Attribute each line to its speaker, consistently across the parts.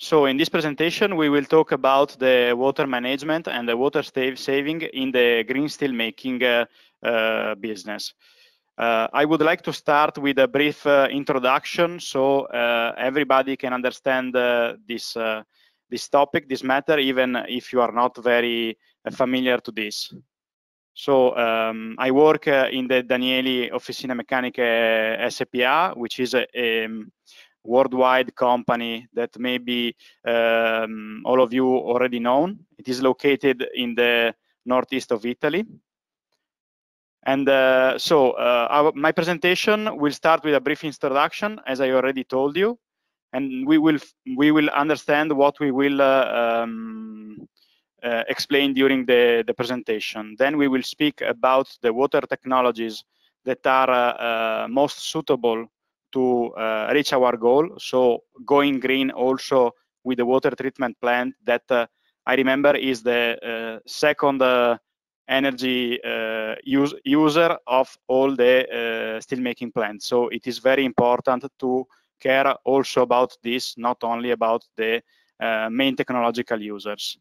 Speaker 1: So in this presentation, we will talk about the water management and the water saving in the green steel making uh, uh, business. Uh, I would like to start with a brief uh, introduction so uh, everybody can understand uh, this, this topic, this matter, even if you are not very familiar to this. So um, I work in the Daniele Officina Meccaniche SPA, which is a, a um, worldwide company that maybe um, all of you already know. It is located in the northeast of Italy. And uh, so uh, our, my presentation will start with a brief introduction, as I already told you, and we will we will understand what we will uh, um, uh, explain during the, the presentation. Then we will speak about the water technologies that are uh, uh, most suitable to uh, reach our goal. So going green also with the water treatment plant that uh, I remember is the uh, second uh, energy uh, use, user of all the steelmaking plants. So it is very important to care also about this, not only about the main technological users.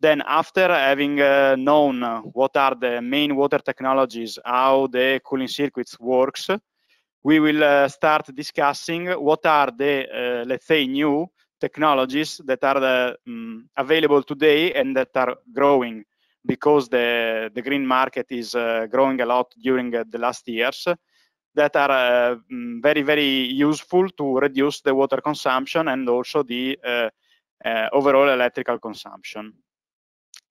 Speaker 1: Then after having uh, known what are the main water technologies, how the cooling circuits works, we will uh, start discussing what are the, uh, let's say, new technologies that are um, available today and that are growing because the, the green market is uh, growing a lot during the last years that are uh, mm, very, very useful to reduce the water consumption and also the uh, uh, overall electrical consumption.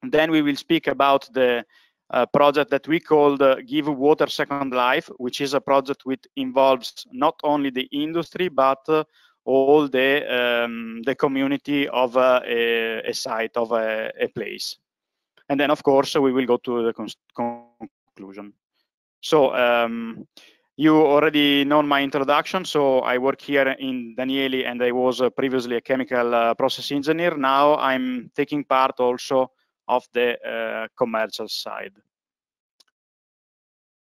Speaker 1: Then we will speak about the a project that we called uh, Give Water Second Life, which is a project which involves not only the industry but uh, all the um, the community of uh, a, a, site of a, a, place. And then, of course, we will go to the con conclusion. So. Um, you already know my introduction, so I work here in Daniele, and I was uh, previously a chemical uh, process engineer. Now I'm taking part also of the uh, commercial side.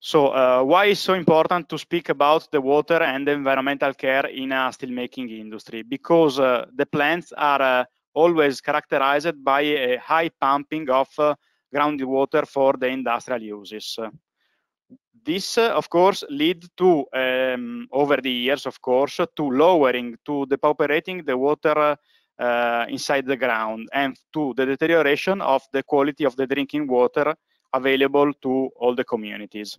Speaker 1: So uh, why is so important to speak about the water and the environmental care in a steelmaking industry? Because uh, the plants are uh, always characterized by a high pumping of uh, groundwater for the industrial uses. This, uh, of course, lead to, um, over the years, of course, to lowering, to depauperating the water uh, inside the ground and to the deterioration of the quality of the drinking water available to all the communities.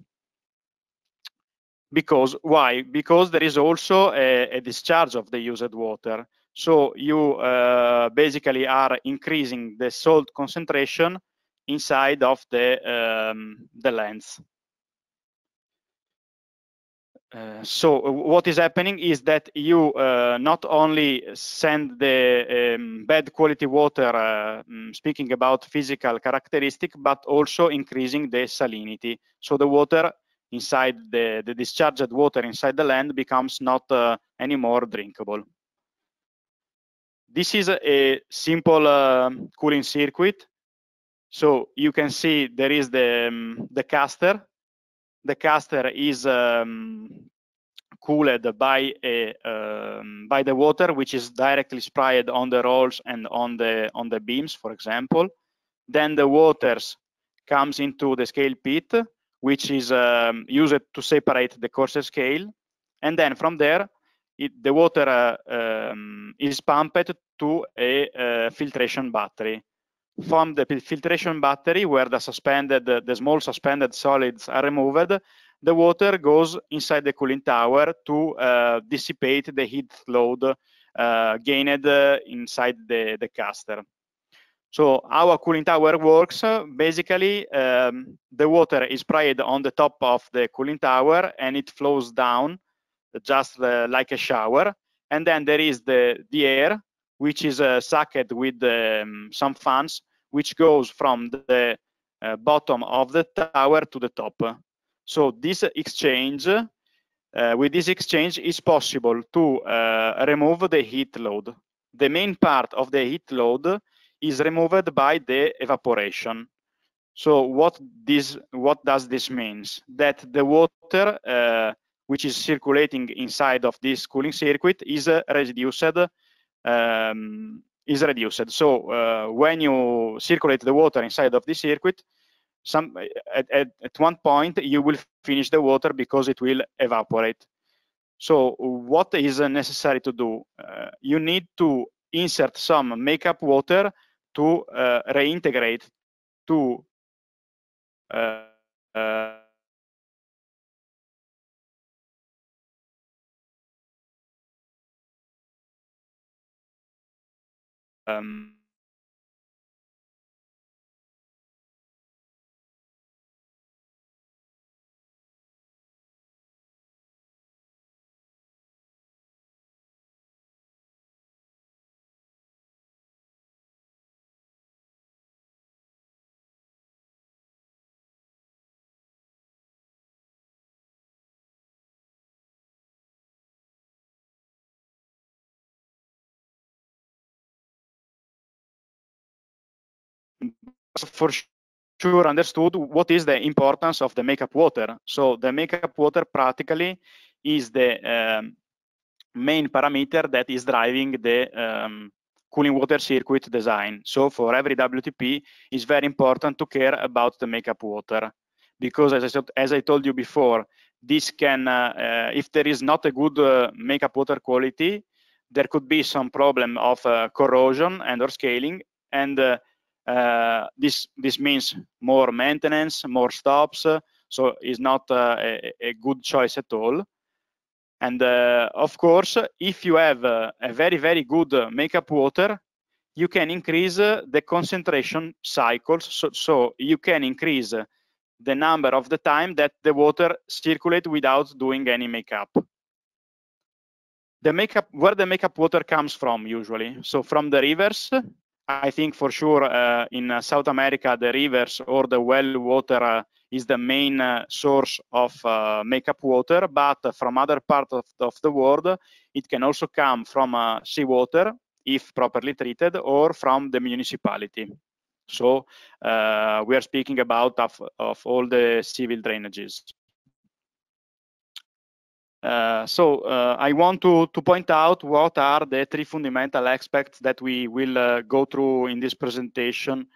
Speaker 1: Because why? Because there is also a, a discharge of the used water. So you uh, basically are increasing the salt concentration inside of the, um, the lens. Uh, so uh, what is happening is that you uh, not only send the um, bad quality water uh, mm, speaking about physical characteristic but also increasing the salinity so the water inside the, the discharged water inside the land becomes not uh, anymore drinkable this is a simple um, cooling circuit so you can see there is the um, the caster the caster is um, cooled by a um, by the water which is directly sprayed on the rolls and on the on the beams for example then the waters comes into the scale pit which is um, used to separate the coarser scale and then from there it, the water uh, um, is pumped to a uh, filtration battery from the filtration battery where the suspended, the small suspended solids are removed, the water goes inside the cooling tower to uh, dissipate the heat load uh, gained uh, inside the, the caster. So our cooling tower works, basically um, the water is sprayed on the top of the cooling tower and it flows down just uh, like a shower. And then there is the, the air which is a socket with um, some fans, which goes from the uh, bottom of the tower to the top. So this exchange, uh, with this exchange, is possible to uh, remove the heat load. The main part of the heat load is removed by the evaporation. So what this what does this means? That the water uh, which is circulating inside of this cooling circuit is uh, reduced um, is reduced. So uh, when you circulate the water inside of the circuit, some at, at, at one point you will finish the water because it will evaporate. So what is necessary to do? Uh, you need to insert some makeup water to uh, reintegrate to uh, uh um, for sure understood what is the importance of the makeup water. So the makeup water practically is the um, main parameter that is driving the um, cooling water circuit design. So for every WTP, it's very important to care about the makeup water because as I, said, as I told you before, this can, uh, uh, if there is not a good uh, makeup water quality, there could be some problem of uh, corrosion and or scaling and uh, uh, this this means more maintenance, more stops, uh, so it's not uh, a, a, good choice at all. And uh, of course, if you have uh, a very very good makeup water, you can increase the concentration cycles, so, so you can increase the number of the time that the water circulate without doing any makeup. The makeup, where the makeup water comes from usually, so from the rivers, I think for sure uh, in uh, South America, the rivers or the well water uh, is the main uh, source of uh, makeup water, but from other parts of, of, the world, it can also come from uh, seawater if properly treated or from the municipality. So uh, we are speaking about of, of all the civil drainages. Uh, so uh, I want to, to point out what are the three fundamental aspects that we will uh, go through in this presentation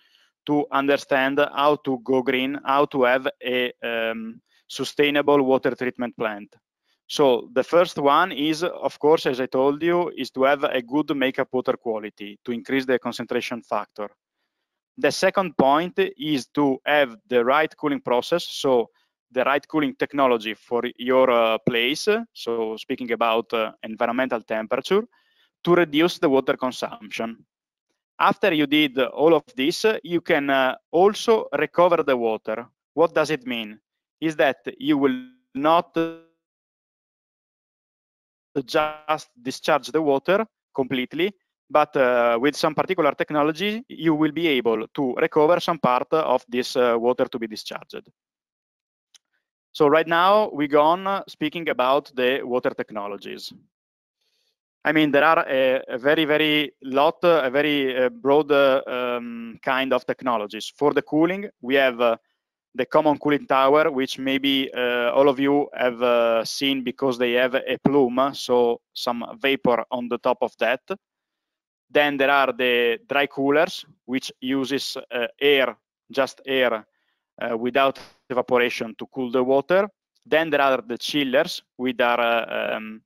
Speaker 1: to understand how to go green, how to have a um, sustainable water treatment plant. So the first one is, of course, as I told you, is to have a good makeup water quality to increase the concentration factor. The second point is to have the right cooling process. So the right cooling technology for your uh, place, so speaking about uh, environmental temperature, to reduce the water consumption. After you did all of this, you can uh, also recover the water. What does it mean? Is that you will not just discharge the water completely, but uh, with some particular technology, you will be able to recover some part of this uh, water to be discharged. So right now we go on uh, speaking about the water technologies. I mean, there are a, a very, very lot, uh, a very uh, broad uh, um, kind of technologies. For the cooling, we have uh, the common cooling tower, which maybe uh, all of you have seen because they have a plume, so some vapor on the top of that. Then there are the dry coolers, which uses air, just air, uh, without evaporation to cool the water. Then there are the chillers, which are uh, um,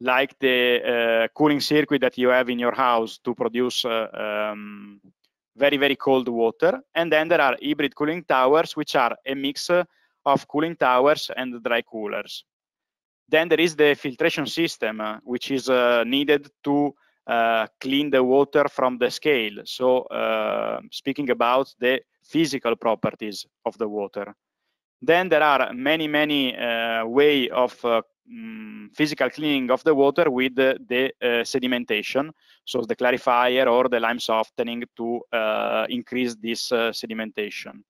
Speaker 1: like the uh, cooling circuit that you have in your house to produce uh, um, very, very cold water. And then there are hybrid cooling towers, which are a mix of cooling towers and dry coolers. Then there is the filtration system, which is needed to uh, clean the water from the scale. So uh, speaking about the physical properties of the water. Then there are many, many uh, way of mm, physical cleaning of the water with the, the uh, sedimentation, so the clarifier or the lime softening to uh, increase this uh, sedimentation.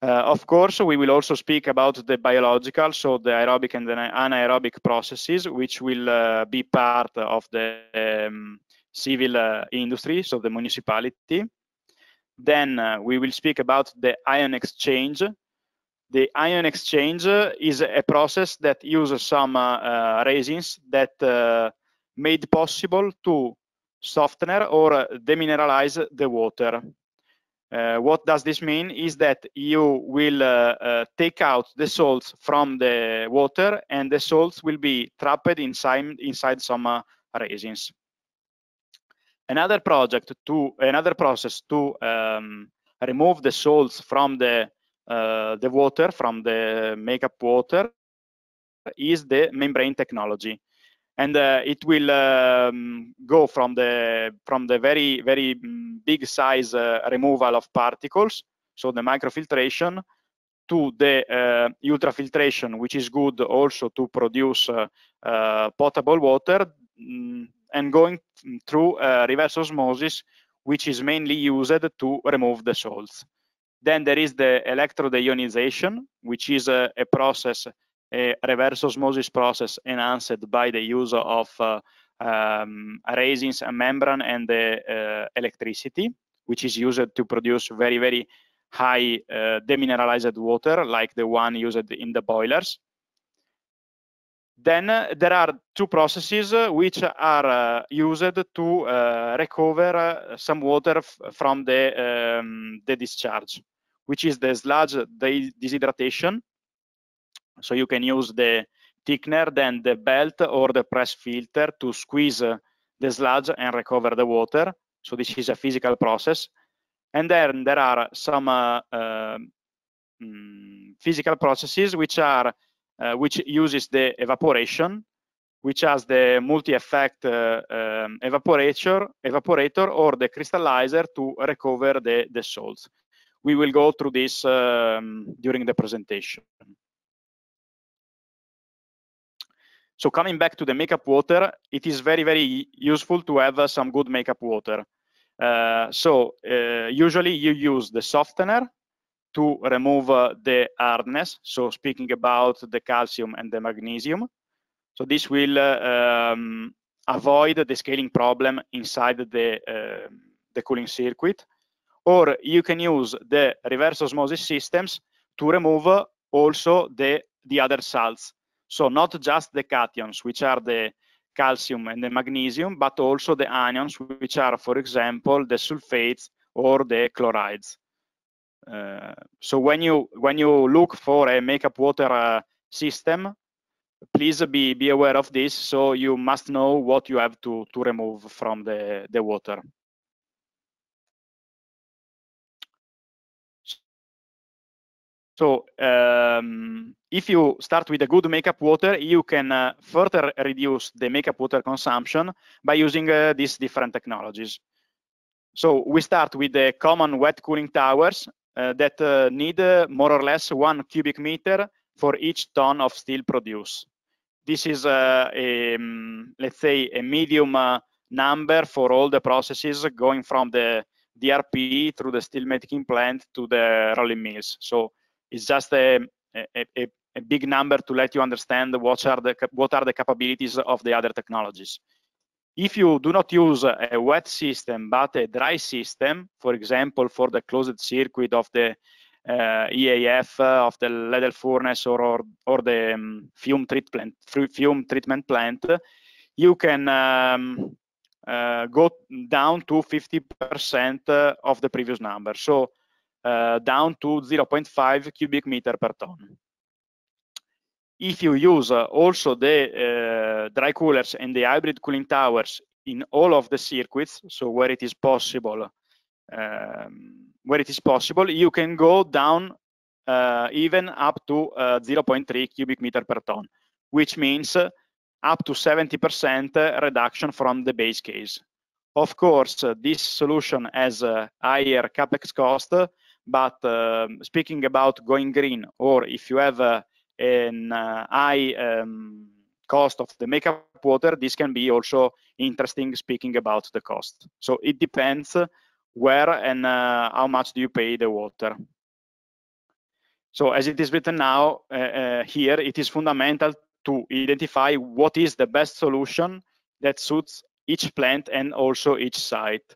Speaker 1: Uh, of course, we will also speak about the biological, so the aerobic and the anaerobic processes, which will uh, be part of the um, civil uh, industry, so the municipality. Then we will speak about the ion exchange, the ion exchange is a process that uses some uh, uh, resins that made possible to soften or demineralize the water. Uh, what does this mean is that you will uh, uh, take out the salts from the water and the salts will be trapped inside, inside some uh, resins. Another project to another process to um, remove the salts from the uh, the water from the makeup water is the membrane technology and uh, it will um, go from the from the very very mm, big size uh, removal of particles so the microfiltration to the uh, ultrafiltration which is good also to produce uh, uh, potable water mm, and going through uh, reverse osmosis which is mainly used to remove the salts then there is the electrodeionization which is a, a process a reverse osmosis process enhanced by the use of uh, um, resins and membrane and the uh, electricity, which is used to produce very, very high uh, demineralized water like the one used in the boilers. Then uh, there are two processes uh, which are uh, used to recover some water from the, um, the discharge, which is the sludge de deshydratation so you can use the thickener, then the belt or the press filter to squeeze the sludge and recover the water. So this is a physical process. And then there are some uh, uh, physical processes which are uh, which uses the evaporation, which has the multi-effect uh, um, evaporator, evaporator or the crystallizer to recover the, the salts. We will go through this um, during the presentation. So coming back to the makeup water, it is very, very useful to have uh, some good makeup water. Uh, so uh, usually you use the softener to remove uh, the hardness. So speaking about the calcium and the magnesium. So this will uh, um, avoid the scaling problem inside the, uh, the cooling circuit. Or you can use the reverse osmosis systems to remove also the, the other salts. So not just the cations, which are the calcium and the magnesium, but also the anions, which are, for example, the sulfates or the chlorides. Uh, so when you when you look for a makeup water uh, system, please be be aware of this. So you must know what you have to to remove from the the water. So um, if you start with a good makeup water, you can uh, further reduce the makeup water consumption by using uh, these different technologies. So we start with the common wet cooling towers uh, that uh, need uh, more or less one cubic meter for each ton of steel produced. This is, uh, a, um, let's say, a medium number for all the processes going from the DRP through the steelmaking plant to the rolling mills. So it's just a, a, a, a big number to let you understand what are the what are the capabilities of the other technologies. If you do not use a wet system but a dry system, for example, for the closed circuit of the uh, EAF uh, of the ladle furnace or or, or the um, fume treatment fume treatment plant, you can um, uh, go down to 50% uh, of the previous number. So uh, down to 0.5 cubic meter per ton. If you use uh, also the eh, dry coolers and the hybrid cooling towers in all of the circuits, so where it is possible, um, where it is possible, you can go down even up to 0.3 cubic meter per ton, which means up to 70% reduction from the base case. Of course, this solution has a higher capex cost, but um, speaking about going green, or if you have uh, an uh, high um, cost of the makeup water, this can be also interesting speaking about the cost. So it depends where and uh, how much do you pay the water. So as it is written now uh, uh here, it is fundamental to identify what is the best solution that suits each plant and also each site.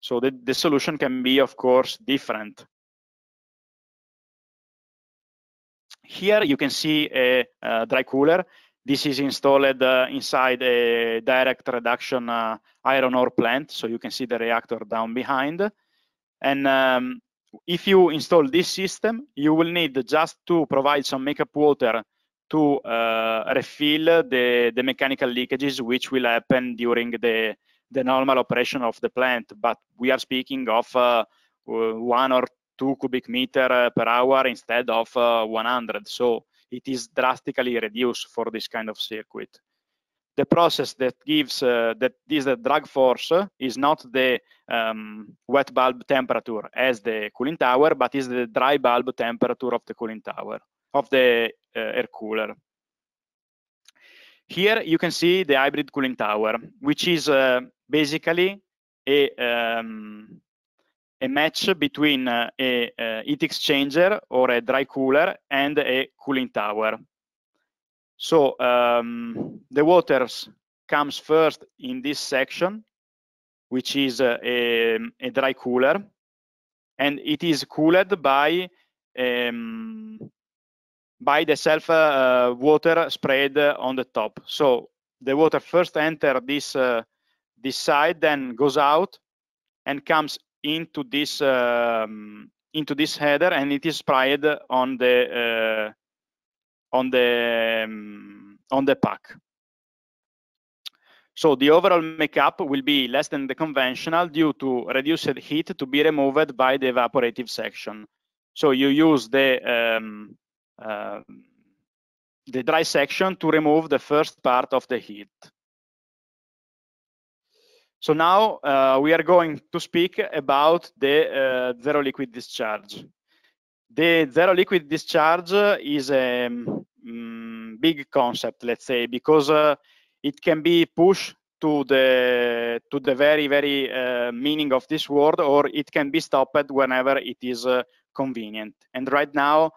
Speaker 1: So the, the solution can be, of course, different. here you can see a, a dry cooler. This is installed uh, inside a direct reduction uh, iron ore plant. So you can see the reactor down behind. And um, if you install this system, you will need just to provide some makeup water to uh, refill the, the mechanical leakages which will happen during the, the normal operation of the plant. But we are speaking of uh, one or 2 cubic meter uh, per hour instead of uh, 100. So it is drastically reduced for this kind of circuit. The process that gives uh, that is the drag force is not the um, wet bulb temperature as the cooling tower, but is the dry bulb temperature of the cooling tower of the uh, air cooler. Here you can see the hybrid cooling tower, which is uh, basically a um, a match between uh, a, a, eh, heat exchanger or a dry cooler and a cooling tower. So um, the waters comes first in this section, which is uh, eh, a, um, a, dry cooler, and it is cooled by um, by the self uh, water sprayed on the top. So the water first enter this this side, then goes out and comes into this um, into this header and it is sprayed on the uh, on the um, on the pack so the overall makeup will be less than the conventional due to reduced heat to be removed by the evaporative section so you use the um, uh, the dry section to remove the first part of the heat so now uh, we are going to speak about the uh, zero liquid discharge. The zero liquid discharge is a um, big concept, let's say, because uh, it can be pushed to the to the very very uh, meaning of this word, or it can be stopped whenever it is uh, convenient. And right now,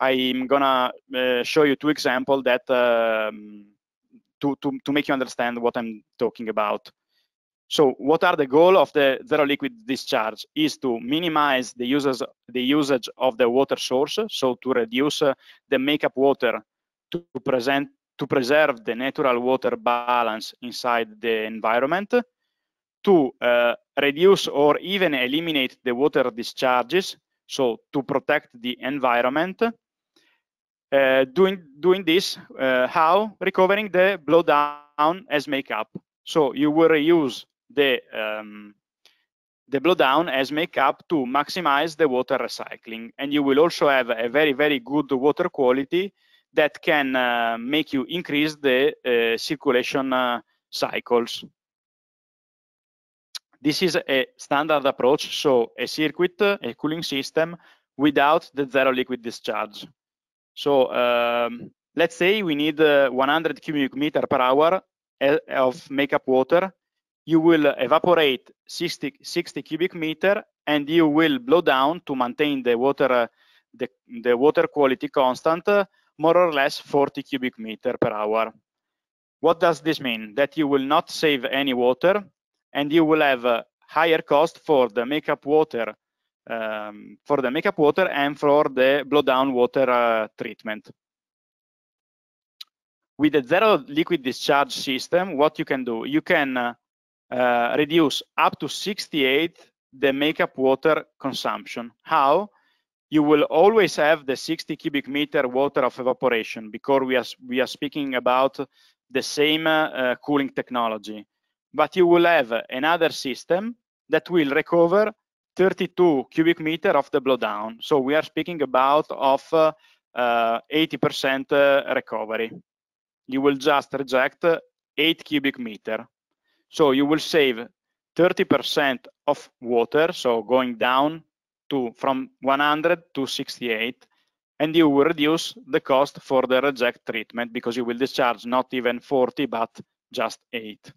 Speaker 1: I'm gonna uh, show you two examples that. Um, to, to, to make you understand what I'm talking about. So what are the goal of the zero liquid discharge is to minimize the users the usage of the water source, so to reduce uh, the makeup water to present to preserve the natural water balance inside the environment, to uh, reduce or even eliminate the water discharges, so to protect the environment, uh, doing doing this, uh, how recovering the blowdown as makeup. So you will reuse the um, the blowdown as makeup to maximize the water recycling, and you will also have a very very good water quality that can uh, make you increase the uh, circulation uh, cycles. This is a standard approach, so a circuit, a cooling system without the zero liquid discharge. So um, let's say we need uh, 100 cubic meter per hour eh, of makeup water. You will evaporate 60, 60 cubic meter and you will blow down to maintain the water, uh, the, the water quality constant, uh, more or less 40 cubic meter per hour. What does this mean? That you will not save any water and you will have a higher cost for the makeup water um, for the makeup water and for the blowdown water uh, treatment. With a zero liquid discharge system, what you can do? You can uh, uh, reduce up to 68 the makeup water consumption. How? You will always have the 60 cubic meter water of evaporation because we are, we are speaking about the same uh, uh, cooling technology. But you will have another system that will recover 32 cubic meter of the blowdown. So we are speaking about of 80% uh, uh, recovery. You will just reject 8 cubic meter. So you will save 30% of water, so going down to from 100 to 68, and you will reduce the cost for the reject treatment because you will discharge not even 40, but just 8.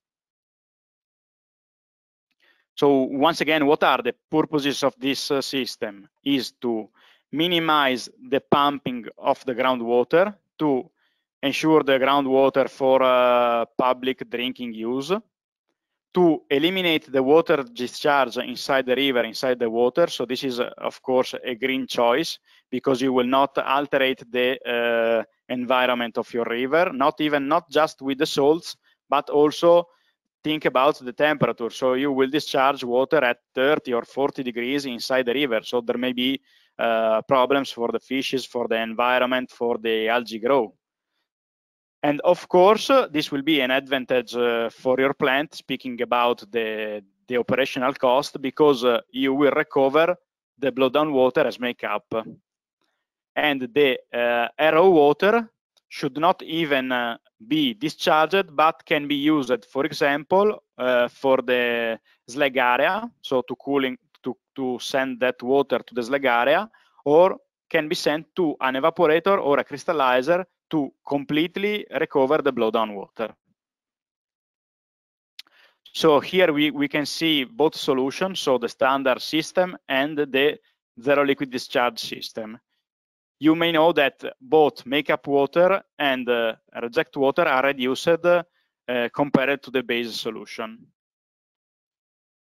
Speaker 1: So once again, what are the purposes of this uh, system? Is to minimize the pumping of the groundwater, to ensure the groundwater for uh, public drinking use, to eliminate the water discharge inside the river, inside the water. So this is, uh, of course, a green choice because you will not alterate the uh, environment of your river, not even, not just with the salts, but also think about the temperature. So you will discharge water at 30 or 40 degrees inside the river. So there may be uh, problems for the fishes, for the environment, for the algae grow. And of course, uh, this will be an advantage uh, for your plant, speaking about the, the operational cost, because uh, you will recover the blowdown water as makeup. And the uh, arrow water should not even uh, be discharged but can be used for example uh, for the slag area so to cooling to, to send that water to the slag area or can be sent to an evaporator or a crystallizer to completely recover the blowdown water so here we, we can see both solutions so the standard system and the zero liquid discharge system you may know that both makeup water and uh, reject water are reduced uh, compared to the base solution.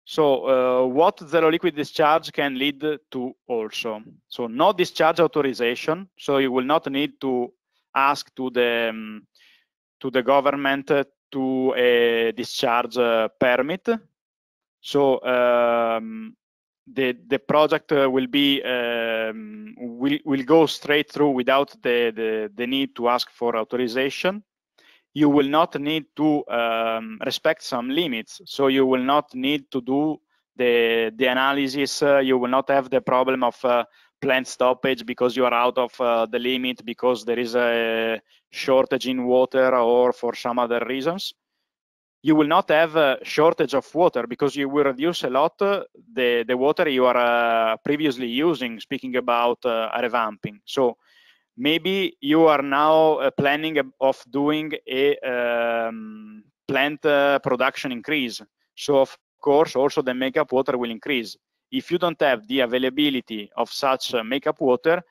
Speaker 1: So uh, what zero liquid discharge can lead to also. So no discharge authorization. So you will not need to ask to the, um, to the government to a uh, discharge uh, permit. So um, the the project uh, will be um, will will go straight through without the, the, the need to ask for authorization. You will not need to um, respect some limits, so you will not need to do the the analysis. Uh, you will not have the problem of uh, plant stoppage because you are out of uh, the limit because there is a uh, shortage in water or for some other reasons you will not have a shortage of water because you will reduce a lot the, the water you are uh, previously using, speaking about uh, revamping. So maybe you are now uh, planning of doing a um, plant production increase. So of course, also the makeup water will increase. If you don't have the availability of such makeup water,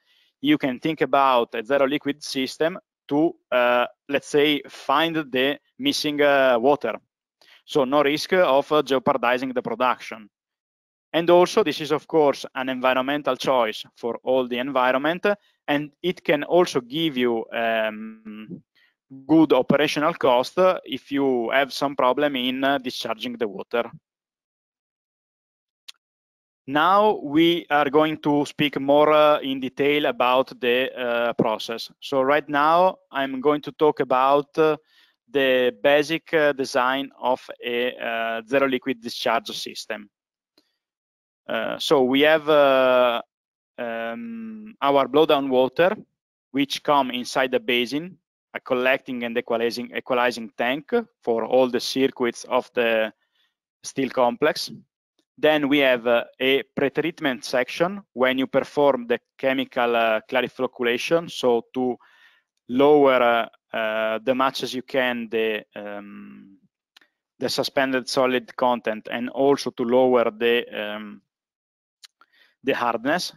Speaker 1: you can think about a zero liquid system to, uh, let's say, find the missing uh, water. So no risk of uh, jeopardizing the production. And also, this is, of course, an environmental choice for all the environment, and it can also give you um, good operational cost if you have some problem in uh, discharging the water. Now we are going to speak more uh, in detail about the uh, process. So right now I'm going to talk about uh, the basic uh, design of a uh, zero liquid discharge system. Uh, so we have um, our blowdown water, which come inside the basin, a collecting and equalizing, equalizing tank for all the circuits of the steel complex then we have uh, a pretreatment section when you perform the chemical uh, so to lower uh, uh the much as you can the um, the suspended solid content and also to lower the um, the hardness.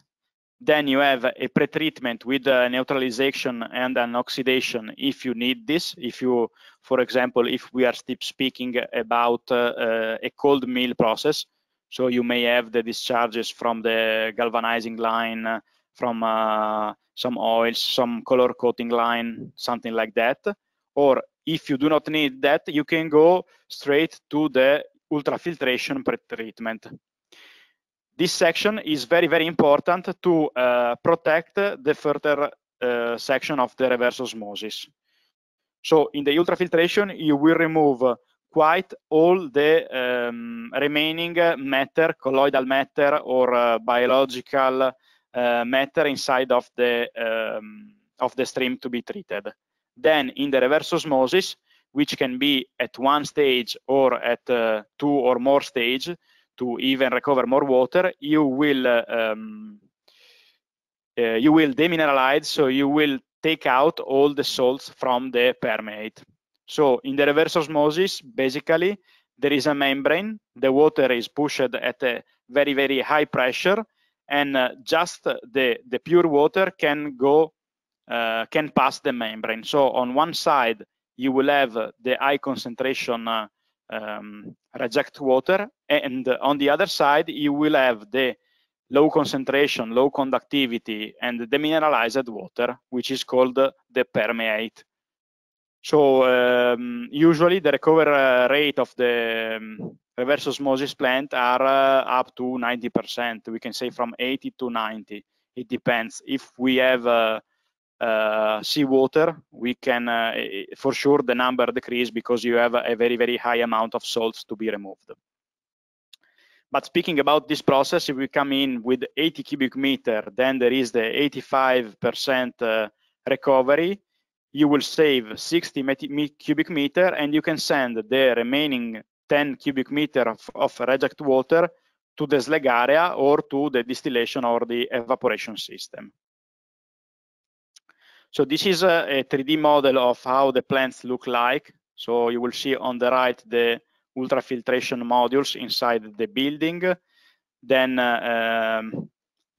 Speaker 1: Then you have a pretreatment with a neutralization and an oxidation if you need this. If you, for example, if we are still speaking about uh, uh, a cold meal process, so you may have the discharges from the galvanizing line, uh, from uh, some oils, some color coating line, something like that. Or if you do not need that, you can go straight to the ultrafiltration pretreatment. This section is very, very important to uh, protect the further uh, section of the reverse osmosis. So in the ultrafiltration, you will remove quite all the um, remaining matter, colloidal matter or uh, biological uh, matter inside of the, um, of the stream to be treated. Then in the reverse osmosis, which can be at one stage or at uh, two or more stage to even recover more water, you will um, uh, you will demineralize, so you will take out all the salts from the permeate. So in the reverse osmosis, basically, there is a membrane. The water is pushed at a very, very high pressure, and uh, just the, the pure water can go, uh, can pass the membrane. So on one side, you will have the high concentration uh, um, reject water, and on the other side, you will have the low concentration, low conductivity, and the mineralized water, which is called the permeate. So um, usually the recover uh, rate of the um, reverse osmosis plant are uh, up to 90%. We can say from 80 to 90. It depends. If we have uh, uh, seawater, we can, uh, for sure, the number decrease because you have a very, very high amount of salts to be removed. But speaking about this process, if we come in with 80 cubic meter, then there is the 85% uh, recovery you will save 60 cubic meter and you can send the remaining 10 cubic meter of, of reject water to the slag area or to the distillation or the evaporation system. So this is a, a, 3D model of how the plants look like. So you will see on the right the ultrafiltration modules inside the building, then uh, um,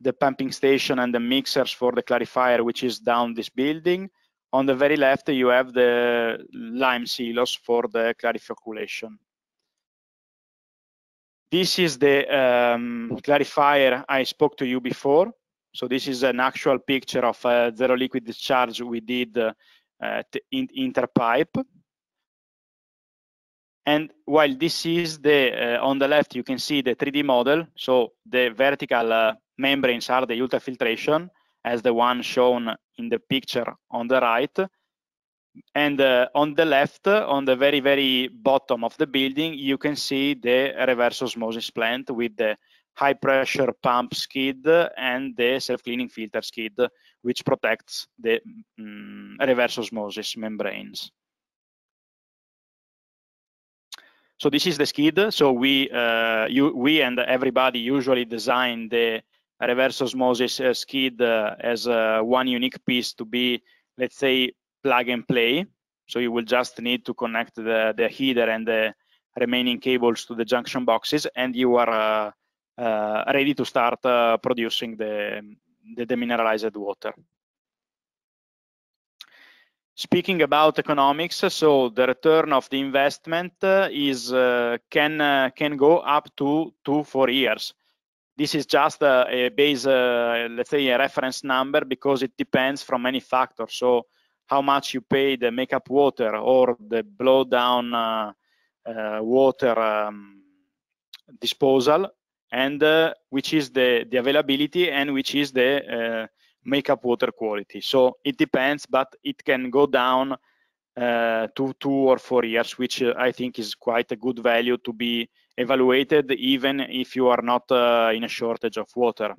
Speaker 1: the pumping station and the mixers for the clarifier, which is down this building, on the very left, you have the lime silos for the clarification. This is the um, clarifier I spoke to you before. So this is an actual picture of uh, zero liquid discharge we did uh, in interpipe. And while this is the, uh, on the left, you can see the 3D model. So the vertical uh, membranes are the ultrafiltration as the one shown in the picture on the right. And uh, on the left, on the very, very bottom of the building, you can see the reverse osmosis plant with the high pressure pump skid and the self-cleaning filter skid, which protects the um, reverse osmosis membranes. So this is the skid. So we, uh, you, we and everybody usually design the reverse osmosis uh, skid uh, as uh, one unique piece to be, let's say, plug and play. So you will just need to connect the, the header and the remaining cables to the junction boxes, and you are uh, uh, ready to start uh, producing the, the demineralized water. Speaking about economics, so the return of the investment is can can go up to two four years. This is just a, a base, uh, let's say, a reference number because it depends from many factors. So how much you pay the makeup water or the blow down uh, uh, water um, disposal and uh, which is the, the availability and which is the uh, makeup water quality. So it depends, but it can go down uh, to two or four years, which uh, I think is quite a good value to be evaluated even if you are not uh, in a shortage of water.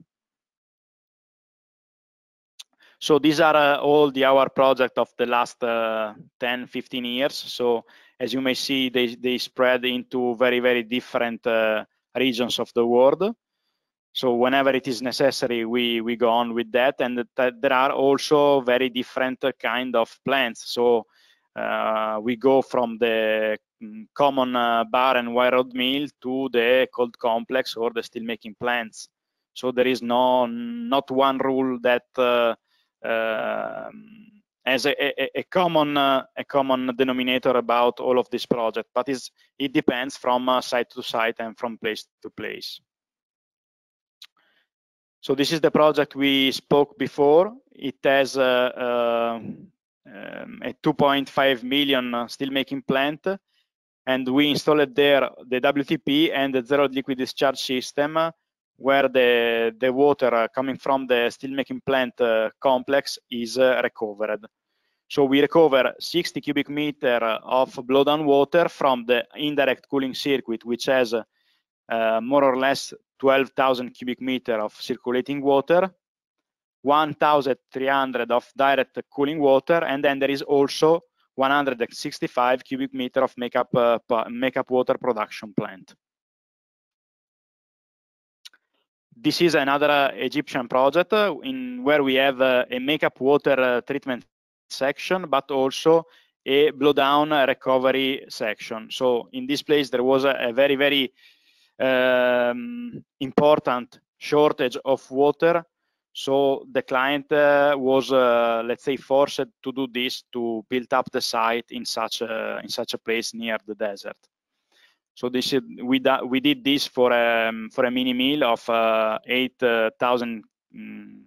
Speaker 1: So these are uh, all the our project of the last uh, 10, 15 years. So as you may see, they, they spread into very, very different uh, regions of the world. So whenever it is necessary, we, we go on with that. And th there are also very different uh, kind of plants. So uh, we go from the Mm, common uh, bar and wire rod mill to the cold complex or the steelmaking plants. So there is no not one rule that uh, uh, a, a, a common uh, a common denominator about all of this project, but it depends from uh, site to site and from place to place. So this is the project we spoke before. It has uh, um, a 2.5 million steelmaking plant and we installed there the WTP and the zero liquid discharge system where the, the water uh, coming from the steelmaking plant uh, complex is uh, recovered. So we recover 60 cubic meter of blowdown water from the indirect cooling circuit, which has uh, more or less 12,000 cubic meter of circulating water, 1,300 of direct cooling water, and then there is also 165 cubic meter of makeup, uh, makeup water production plant. This is another uh, Egyptian project uh, in where we have uh, a makeup water uh, treatment section, but also a blowdown uh, recovery section. So in this place, there was a, a very, very um, important shortage of water so the client uh, was, uh, let's say, forced to do this to build up the site in such a in such a place near the desert. So this is, we we did this for a um, for a mini mill of uh, 8,000 uh, um, mm,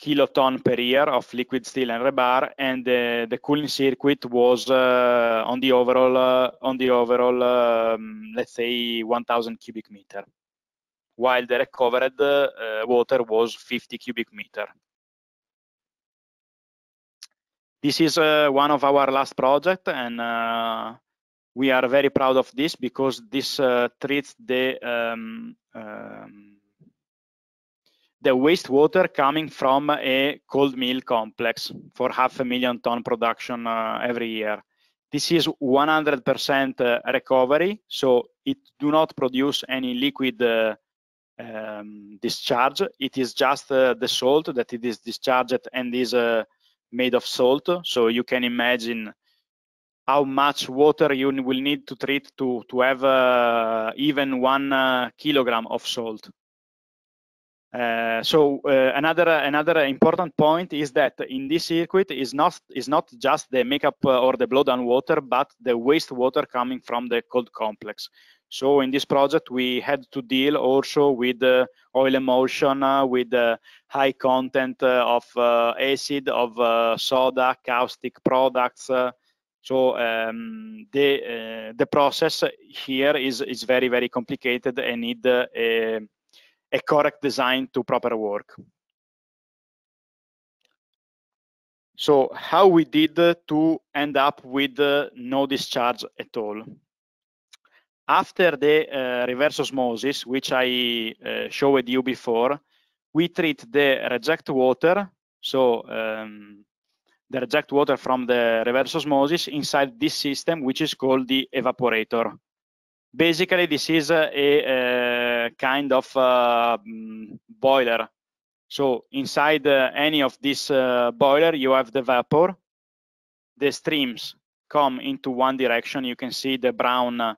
Speaker 1: kiloton per year of liquid steel and rebar, and the cooling circuit was uh, on the overall uh, on the overall um, let's say 1,000 cubic meter while the recovered uh, water was 50 cubic meter. This is uh, one of our last project and uh, we are very proud of this because this uh, treats the um, um, the wastewater coming from a cold mill complex for half a million ton production uh, every year. This is 100% uh, recovery, so it do not produce any liquid um, discharge. It is just uh, the salt that it is discharged and is uh, made of salt. So you can imagine how much water you will need to treat to, to have uh, even one uh, kilogram of salt. Uh, so uh, another another important point is that in this circuit is not is not just the makeup or the blow and water, but the wastewater coming from the cold complex. So in this project, we had to deal also with uh, oil emulsion, uh, with uh, high content uh, of uh, acid, of uh, soda, caustic products. so um, the the process here is is very very complicated and need a, a correct design to proper work. So how we did to end up with no discharge at all? after the eh, reverse osmosis, which I eh, showed you before, we treat the reject water, so um, the reject water from the reverse osmosis inside this system, which is called the evaporator. Basically, this is a, a eh, kind of uh, mm, boiler. So inside uh, any of this uh, boiler, you have the vapor. The streams come into one direction. You can see the brown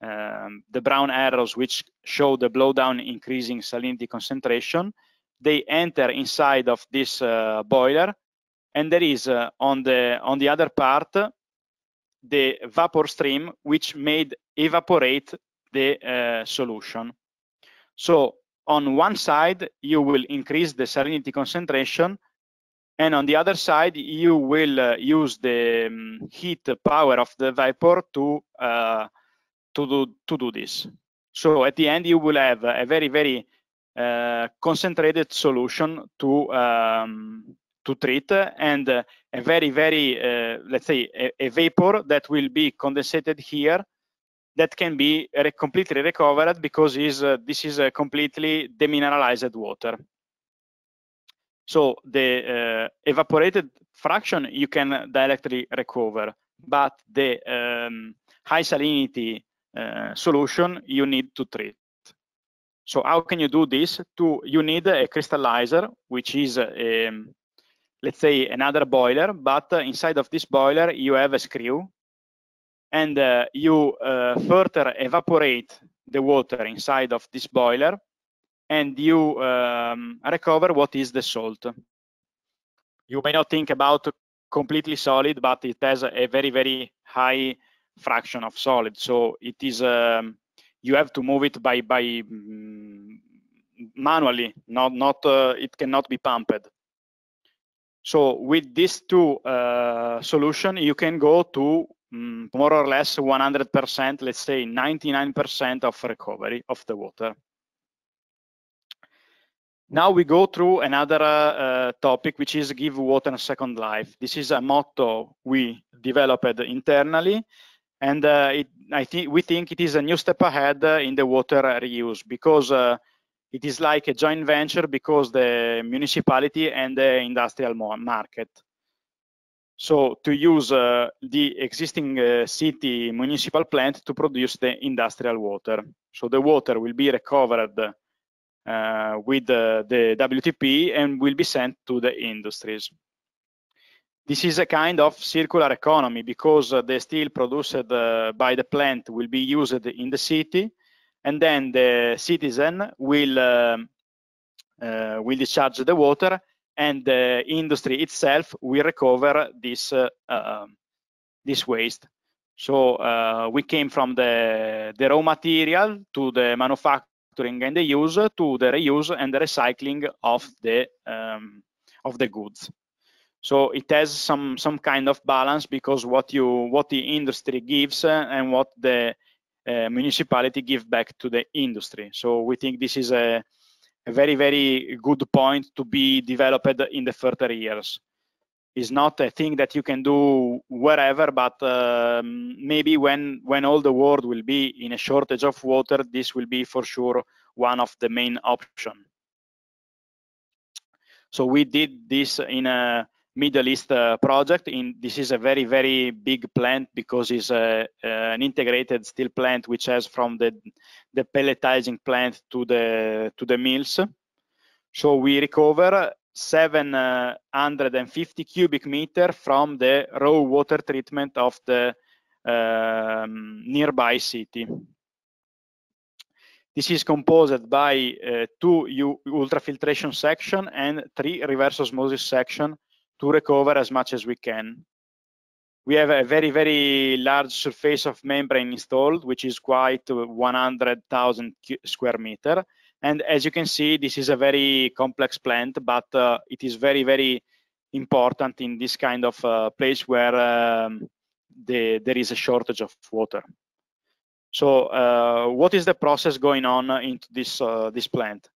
Speaker 1: um, the brown arrows which show the blowdown increasing salinity concentration, they enter inside of this uh, boiler and there is uh, on the on the other part the vapor stream which made evaporate the uh, solution. So on one side you will increase the salinity concentration and on the other side you will uh, use the um, heat power of the vapor to uh, to do to do this so at the end you will have a very very uh, concentrated solution to um, to treat and uh, a very very uh, let's say a, a, vapor that will be condensated here that can be re completely recovered because is uh, this is a completely demineralized water so the uh, evaporated fraction you can directly recover but the um, high salinity Eh, solution you need to treat. So how can you do this? To you need a crystallizer, which is a, um, let's say another boiler, but uh, inside of this boiler you have a screw, and uh, you uh, further evaporate the water inside of this boiler, and you um, recover what is the salt. You may not think about completely solid, but it has a very very high fraction of solid. So it is um, you have to move it by by mm, manually. Not not uh, it cannot be pumped. So with these two uh, solution, you can go to um, more or less 100%, let's say 99% of recovery of the water. Now we go through another uh, uh, topic, which is give water a second life. This is a motto we developed internally and uh, it, I think we think it is a new step ahead uh, in the water reuse because uh, it is like a joint venture because the municipality and the industrial market. So to use uh, the existing uh, city municipal plant to produce the industrial water. So the water will be recovered uh, with the WTP and will be sent to the industries. This is a kind of circular economy because the steel produced uh, by the plant will be used in the city, and then the citizen will um, uh, will discharge the water, and the industry itself will recover this uh, uh, this waste. So uh, we came from the the raw material to the manufacturing and the use to the reuse and the recycling of the um, of the goods so it has some some kind of balance because what you what the industry gives uh, and what the uh, municipality give back to the industry so we think this is a, a very very good point to be developed in the further years is not a thing that you can do wherever but um, maybe when when all the world will be in a shortage of water this will be for sure one of the main option so we did this in a Middle East uh, project. In this is a very very big plant because it's a, uh, uh, an integrated steel plant which has from the the pelletizing plant to the to the mills. So we recover 750 cubic meter from the raw water treatment of the um, nearby city. This is composed by uh, two ultrafiltration section and three reverse osmosis section to recover as much as we can. We have a very, very large surface of membrane installed, which is quite uh, 100,000 square meter. And as you can see, this is a very complex plant, but uh, it is very, very important in this kind of uh, place where um, the, there is a shortage of water. So uh, what is the process going on into this, uh, this plant?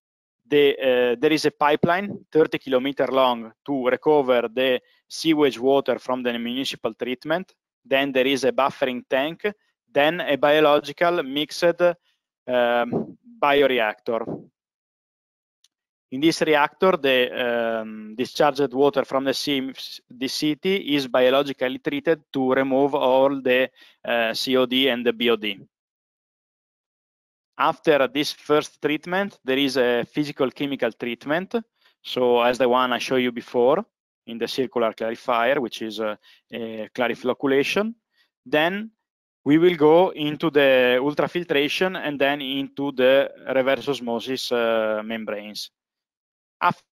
Speaker 1: the, eh, there is a pipeline 30 kilometer long to recover the sewage water from the municipal treatment. Then there is a buffering tank. Then a biological mixed um, bioreactor. In this reactor, the um, discharged water from the, sea, the, city is biologically treated to remove all the uh, eh, COD and the BOD after this first treatment, there is a physical chemical treatment. So as the one I showed you before in the circular clarifier, which is a, a then we will go into the ultrafiltration and then into the reverse osmosis uh, membranes. After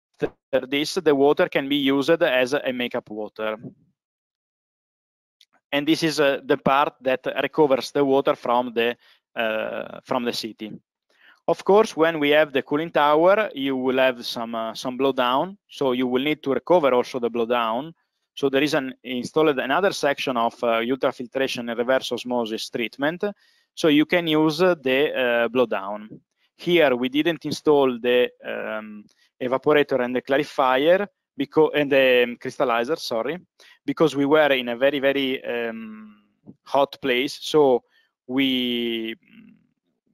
Speaker 1: this, the water can be used as a makeup water. And this is uh, the part that recovers the water from the uh, from the city. Of course, when we have the cooling tower, you will have some uh, some blowdown, so you will need to recover also the blowdown. So there is an installed another section of uh, ultrafiltration and reverse osmosis treatment, so you can use the uh, blowdown. Here we didn't install the um, evaporator and the clarifier because and the um, crystallizer, sorry, because we were in a very very um, hot place, so we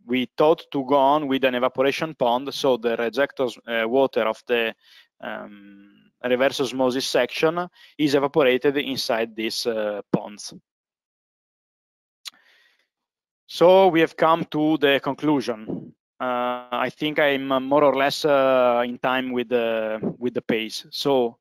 Speaker 1: we thought to go on with an evaporation pond, so the rejectors uh, water of the um, reverse osmosis section is evaporated inside these uh, ponds. So we have come to the conclusion. Uh, I think I'm more or less uh, in time with the with the pace. So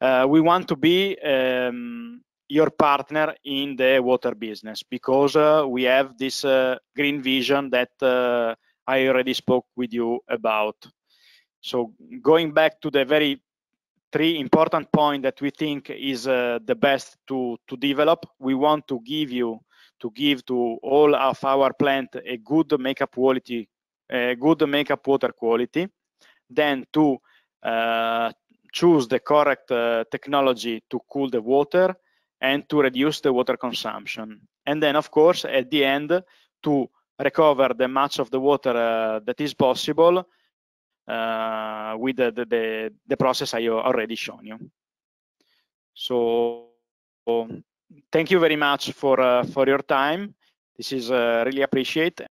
Speaker 1: uh, we want to be um, your partner in the water business because uh, we have this uh, green vision that uh, I already spoke with you about. So going back to the very three important point that we think is uh, the best to, to develop, we want to give you, to give to all of our plant a good makeup quality, a good makeup water quality, then to uh, choose the correct uh, technology to cool the water, and to reduce the water consumption. And then, of course, at the end, to recover the much of the water uh, that is possible uh, with the, the, the, process I already shown you. So thank you very much for, uh, for your time. This is uh, really appreciated.